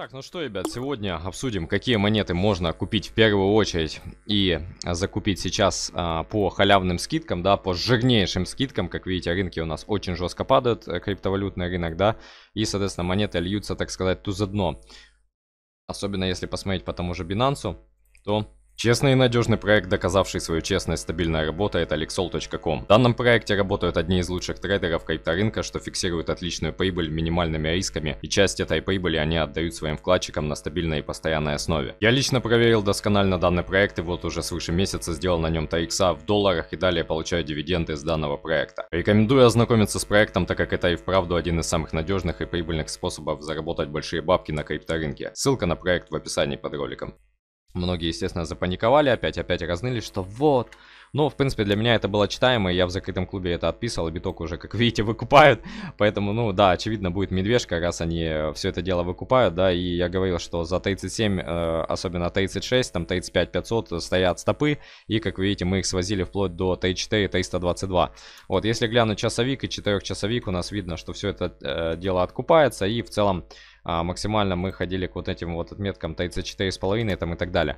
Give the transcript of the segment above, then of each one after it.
Так, ну что, ребят, сегодня обсудим, какие монеты можно купить в первую очередь и закупить сейчас а, по халявным скидкам, да, по жирнейшим скидкам. Как видите, рынки у нас очень жестко падают, э, криптовалютный рынок, да, и, соответственно, монеты льются, так сказать, дно. Особенно если посмотреть по тому же Binance, то Честный и надежный проект, доказавший свою честность, стабильная работа, это Alexol.com. В данном проекте работают одни из лучших трейдеров крипторынка, что фиксирует отличную прибыль минимальными рисками, и часть этой прибыли они отдают своим вкладчикам на стабильной и постоянной основе. Я лично проверил досконально данный проект, и вот уже свыше месяца сделал на нем 3 икса в долларах и далее получаю дивиденды с данного проекта. Рекомендую ознакомиться с проектом, так как это и вправду один из самых надежных и прибыльных способов заработать большие бабки на крипторынке. Ссылка на проект в описании под роликом. Многие, естественно, запаниковали опять, опять разнылись, что вот, но, ну, в принципе, для меня это было читаемо, я в закрытом клубе это отписал, и биток уже, как видите, выкупают. Поэтому, ну, да, очевидно, будет медвежка, раз они э, все это дело выкупают, да, и я говорил, что за 37, э, особенно 36, там 35 500 э, стоят стопы, и, как вы видите, мы их свозили вплоть до 34 322. Вот, если глянуть часовик и 4 часовик, у нас видно, что все это э, дело откупается, и в целом а, максимально мы ходили к вот этим вот отметкам 34,5 там и так далее.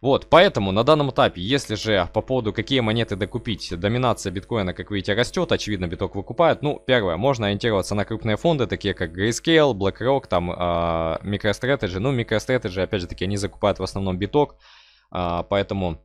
Вот, поэтому на данном этапе, если же по поводу какие монеты докупить, доминация биткоина, как видите, растет, очевидно, биток выкупает. Ну, первое, можно ориентироваться на крупные фонды, такие как Grayscale, BlackRock, там, а, MicroStrategy. Ну, MicroStrategy, опять же таки, они закупают в основном биток, а, поэтому...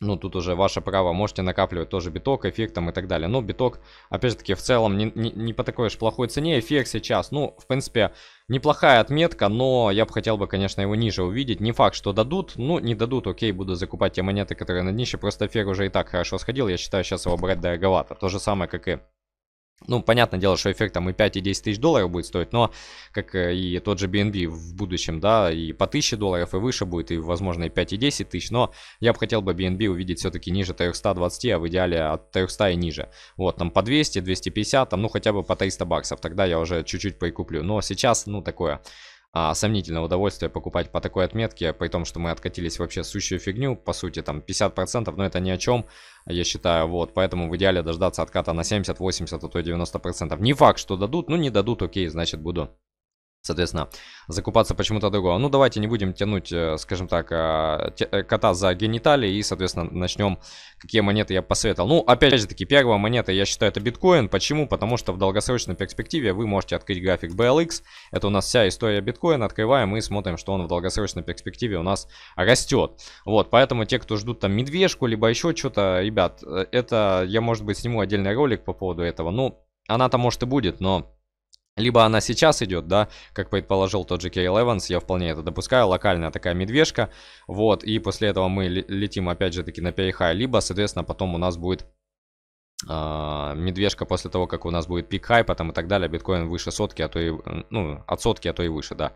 Ну, тут уже ваше право, можете накапливать тоже биток, эффектом и так далее. Но ну, биток, опять же таки, в целом не, не, не по такой уж плохой цене. Эффект сейчас, ну, в принципе, неплохая отметка, но я бы хотел бы, конечно, его ниже увидеть. Не факт, что дадут, ну, не дадут, окей, буду закупать те монеты, которые на днище. Просто эфир уже и так хорошо сходил, я считаю, сейчас его брать дороговато. То же самое, как и ну, понятное дело, что эффект там и 5, и 10 тысяч долларов будет стоить, но как э, и тот же BNB в будущем, да, и по 1000 долларов, и выше будет, и, возможно, и 5, и 10 тысяч, но я бы хотел бы BNB увидеть все-таки ниже 320, а в идеале от 300 и ниже. Вот, там по 200, 250, там, ну, хотя бы по 300 баксов, тогда я уже чуть-чуть прикуплю, но сейчас, ну, такое а, сомнительное удовольствие покупать по такой отметке, при том, что мы откатились вообще сущую фигню, по сути, там 50%, но это ни о чем, я считаю, вот, поэтому в идеале дождаться отката на 70, 80, а то и 90%. Не факт, что дадут, ну не дадут, окей, значит буду соответственно, закупаться почему-то другого. Ну, давайте не будем тянуть, э, скажем так, э, э, кота за гениталии и, соответственно, начнем, какие монеты я посоветовал. Ну, опять же таки, первая монета, я считаю, это биткоин. Почему? Потому что в долгосрочной перспективе вы можете открыть график BLX. Это у нас вся история биткоина. Открываем и смотрим, что он в долгосрочной перспективе у нас растет. Вот, поэтому те, кто ждут там медвежку, либо еще что-то, ребят, это я, может быть, сниму отдельный ролик по поводу этого. Ну, она-то, может, и будет, но... Либо она сейчас идет, да, как предположил тот же Кейл Эванс, я вполне это допускаю, локальная такая медвежка, вот, и после этого мы летим опять же таки на перехай, либо, соответственно, потом у нас будет э, медвежка после того, как у нас будет пик хай, потом а и так далее, биткоин выше сотки, а то и, ну, от сотки, а то и выше, да.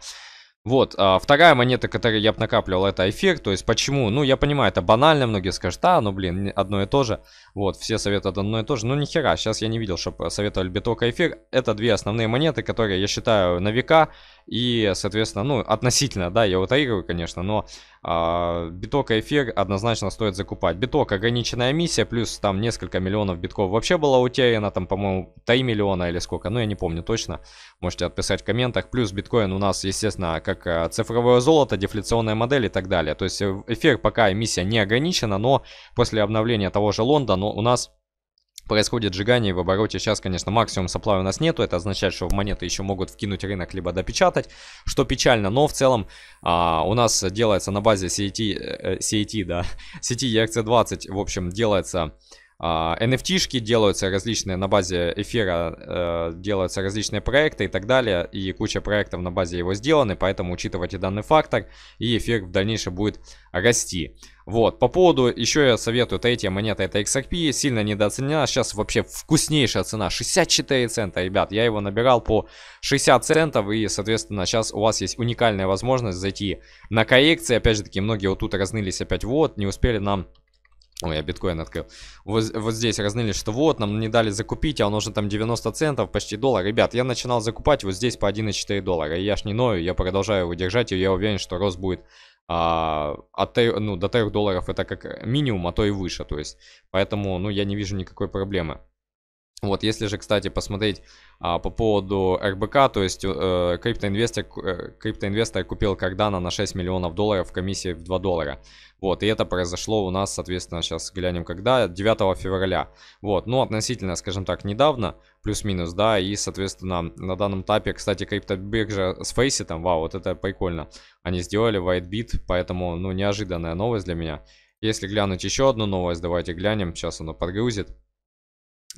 Вот, а, вторая монета, которую я бы накапливал, это эффект. То есть, почему? Ну, я понимаю, это банально, многие скажут, а, ну, блин, одно и то же. Вот, все советуют одно и то же. Ну, нихера, сейчас я не видел, чтобы советовали биток и эффект. Это две основные монеты, которые я считаю на века. И, соответственно, ну, относительно, да, я утаирую, конечно, но а, биток и эфир однозначно стоит закупать. Биток ограниченная миссия, плюс там несколько миллионов битков вообще было утеряно, там, по-моему, 3 миллиона или сколько, ну, я не помню точно. Можете отписать в комментах. Плюс биткоин у нас, естественно, как э, цифровое золото, дефляционная модель и так далее. То есть э, эфир пока эмиссия не ограничена, но после обновления того же Лондона у нас происходит сжигание в обороте. Сейчас, конечно, максимум сапплая у нас нету. Это означает, что в монеты еще могут вкинуть рынок, либо допечатать, что печально. Но в целом а, у нас делается на базе сети, э, сети, э, да, сети ERC20, в общем, делается NFT-шки а, делаются различные на базе эфира, э, делаются различные проекты и так далее, и куча проектов на базе его сделаны, поэтому учитывайте данный фактор, и эфир в дальнейшем будет расти. Вот, по поводу, еще я советую, третья монета это XRP, сильно недооценена, сейчас вообще вкуснейшая цена, 64 цента, ребят, я его набирал по 60 центов, и, соответственно, сейчас у вас есть уникальная возможность зайти на коррекции, опять же таки, многие вот тут разнылись опять, вот, не успели нам Ой, я биткоин открыл. Вот, вот здесь разнылись, что вот, нам не дали закупить, а нужно там 90 центов, почти доллар. Ребят, я начинал закупать вот здесь по 1,4 доллара. я ж не ною, я продолжаю его держать, и я уверен, что рост будет а, от, ну, до 3 долларов это как минимум, а то и выше. То есть, поэтому, ну, я не вижу никакой проблемы. Вот, если же, кстати, посмотреть а, по поводу РБК, то есть э, криптоинвестор, э, криптоинвестор купил Кардана на 6 миллионов долларов в комиссии в 2 доллара. Вот, и это произошло у нас, соответственно, сейчас глянем когда, 9 февраля. Вот, ну, относительно, скажем так, недавно, плюс-минус, да, и, соответственно, на данном этапе, кстати, криптобиржа с Фейситом, вау, вот это прикольно, они сделали WhiteBit, поэтому, ну, неожиданная новость для меня. Если глянуть еще одну новость, давайте глянем, сейчас она подгрузит.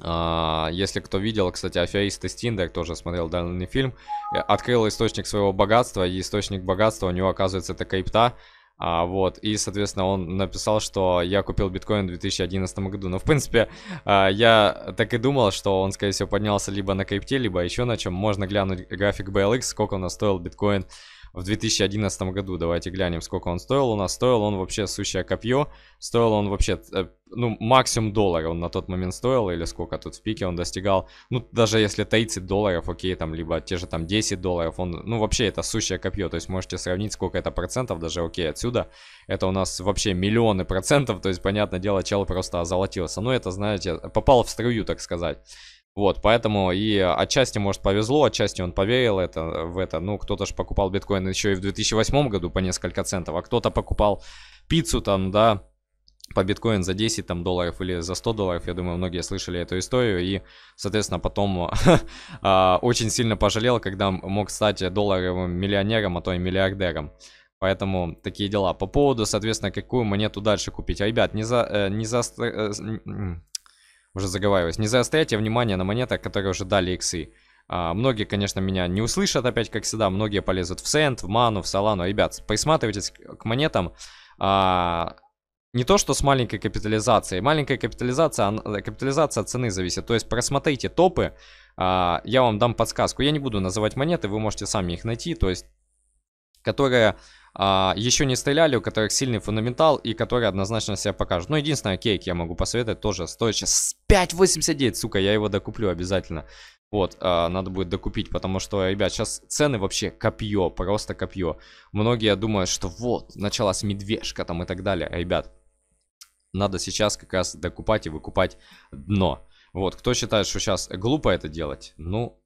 А, если кто видел, кстати, аферист из Тиндер тоже смотрел данный фильм, э, открыл источник своего богатства, и источник богатства у него, оказывается, это крипта, а, вот, и, соответственно, он написал, что я купил биткоин в 2011 году. Но, ну, в принципе, а, я так и думал, что он, скорее всего, поднялся либо на крипте, либо еще на чем. Можно глянуть график BLX, сколько у нас стоил биткоин в 2011 году. Давайте глянем, сколько он стоил. У нас стоил он вообще сущее копье. Стоил он вообще, э, ну, максимум доллара он на тот момент стоил, или сколько тут в пике он достигал. Ну, даже если 30 долларов, окей, там, либо те же там 10 долларов, он, ну, вообще это сущее копье. То есть можете сравнить, сколько это процентов, даже окей, отсюда. Это у нас вообще миллионы процентов, то есть, понятное дело, чел просто озолотился. Ну, это, знаете, попал в струю, так сказать. Вот, поэтому и отчасти, может, повезло, отчасти он поверил это, в это. Ну, кто-то же покупал биткоин еще и в 2008 году по несколько центов, а кто-то покупал пиццу там, да, по биткоин за 10 там, долларов или за 100 долларов. Я думаю, многие слышали эту историю. И, соответственно, потом а, очень сильно пожалел, когда мог стать долларовым миллионером, а то и миллиардером. Поэтому такие дела. По поводу, соответственно, какую монету дальше купить. Ребят, не, за, э, не, за, э, уже заговариваюсь. Не заостряйте внимание на монетах, которые уже дали иксы. А, многие, конечно, меня не услышат опять, как всегда. Многие полезут в Сент, в Ману, в Солану. Ребят, присматривайтесь к монетам. А, не то, что с маленькой капитализацией. Маленькая капитализация, э, капитализация от цены зависит. То есть просмотрите топы, а, я вам дам подсказку. Я не буду называть монеты, вы можете сами их найти. То есть, которые а, еще не стреляли, у которых сильный фундаментал и которые однозначно себя покажут. ну единственное, кейк я могу посоветовать тоже стоит сейчас 5.89, сука, я его докуплю обязательно. Вот, а, надо будет докупить, потому что, ребят, сейчас цены вообще копье, просто копье. Многие думают, что вот, началась медвежка там и так далее. Ребят, надо сейчас как раз докупать и выкупать дно. Вот, кто считает, что сейчас глупо это делать, ну,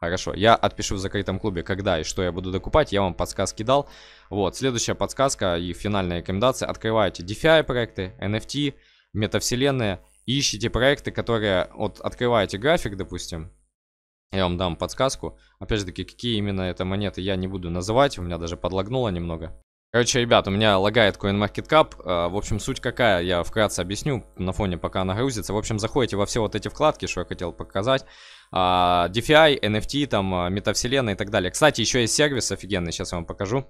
Хорошо, я отпишу в закрытом клубе, когда и что я буду докупать, я вам подсказки дал. Вот, следующая подсказка и финальная рекомендация. Открывайте DeFi проекты, NFT, метавселенные. ищите проекты, которые... Вот открываете график, допустим. Я вам дам подсказку. Опять же таки, какие именно это монеты я не буду называть. У меня даже подлагнуло немного. Короче, ребят, у меня лагает CoinMarketCap. А, в общем, суть какая, я вкратце объясню на фоне, пока нагрузится. В общем, заходите во все вот эти вкладки, что я хотел показать. А, DeFi, NFT, там, а, метавселенная и так далее. Кстати, еще есть сервис офигенный, сейчас я вам покажу.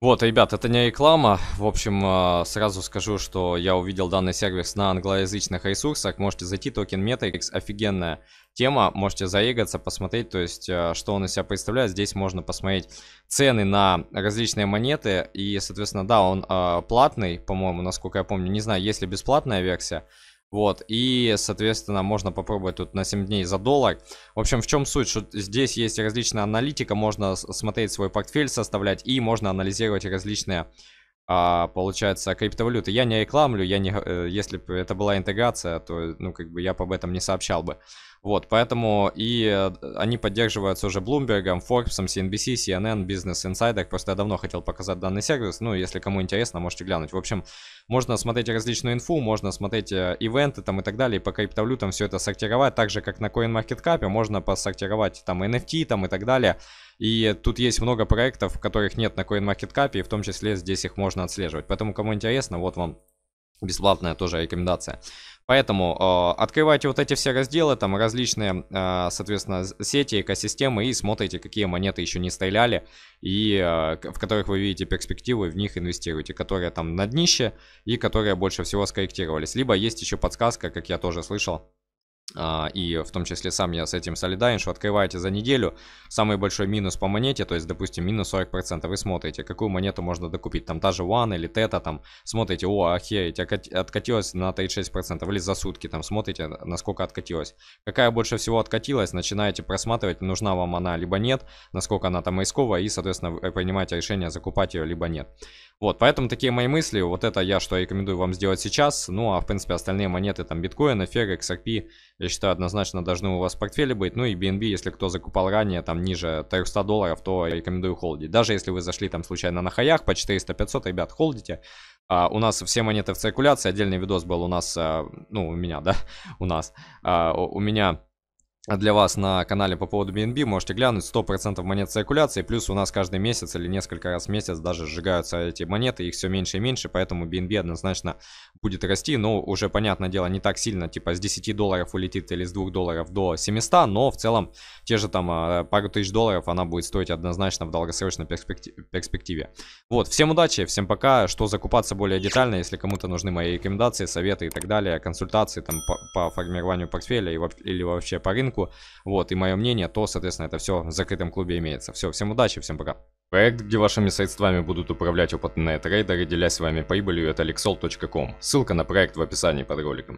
Вот, ребят, это не реклама. В общем, э, сразу скажу, что я увидел данный сервис на англоязычных ресурсах. Можете зайти, токен Metrix, офигенная тема. Можете заиграться, посмотреть, то есть, э, что он из себя представляет. Здесь можно посмотреть цены на различные монеты. И, соответственно, да, он э, платный, по-моему, насколько я помню. Не знаю, есть ли бесплатная версия. Вот, и, соответственно, можно попробовать тут на 7 дней за доллар. В общем, в чем суть, что здесь есть различная аналитика, можно смотреть свой портфель, составлять, и можно анализировать различные, а, получается, криптовалюты. Я не рекламлю, я не, э, если бы это была интеграция, то, ну, как бы я об этом не сообщал бы. Вот, поэтому и э, они поддерживаются уже Bloomberg, Forbes, CNBC, CNN, Business Insider. Просто я давно хотел показать данный сервис. Ну, если кому интересно, можете глянуть. В общем, можно смотреть различную инфу, можно смотреть э, ивенты там и так далее, и по криптовалютам все это сортировать. Так же, как на CoinMarketCap, можно посортировать там NFT там и так далее. И тут есть много проектов, которых нет на CoinMarketCap, и в том числе здесь их можно отслеживать. Поэтому, кому интересно, вот вам бесплатная тоже рекомендация. Поэтому э, открывайте вот эти все разделы, там различные, э, соответственно, сети, экосистемы и смотрите, какие монеты еще не стреляли и э, в которых вы видите перспективы, в них инвестируйте, которые там на днище и которые больше всего скорректировались. Либо есть еще подсказка, как я тоже слышал, а, и в том числе сам я с этим солидарен, что открываете за неделю самый большой минус по монете, то есть, допустим, минус 40%, вы смотрите, какую монету можно докупить, там та же One или Тета, там смотрите, о, охереть, откатилась на 36%, или за сутки там смотрите, насколько откатилась. Какая больше всего откатилась, начинаете просматривать, нужна вам она либо нет, насколько она там рисковая, и, соответственно, принимаете решение, закупать ее либо нет. Вот, поэтому такие мои мысли. Вот это я, что рекомендую вам сделать сейчас. Ну, а в принципе остальные монеты, там, биткоин, эфир, XRP, я считаю, однозначно должны у вас в портфеле быть. Ну и BNB, если кто закупал ранее, там, ниже 300 долларов, то рекомендую холдить. Даже если вы зашли там случайно на хаях по 400-500, ребят, холдите. А, у нас все монеты в циркуляции. Отдельный видос был у нас, а, ну, у меня, да, у нас, а, у меня а для вас на канале по поводу BNB. Можете глянуть 100% монет циркуляции. Плюс у нас каждый месяц или несколько раз в месяц даже сжигаются эти монеты. Их все меньше и меньше, поэтому BNB однозначно будет расти. Но уже, понятное дело, не так сильно. Типа с 10 долларов улетит или с 2 долларов до 700. Но в целом те же там а, пару тысяч долларов она будет стоить однозначно в долгосрочной перспективе. Вот, всем удачи, всем пока. Что закупаться более детально, если кому-то нужны мои рекомендации, советы и так далее, консультации там по, по формированию портфеля и, или вообще по рынку оценку, вот, и мое мнение, то, соответственно, это все в закрытом клубе имеется. Все, всем удачи, всем пока. Проект, где вашими средствами будут управлять опытные трейдеры, делясь с вами прибылью, это lexol.com. Ссылка на проект в описании под роликом.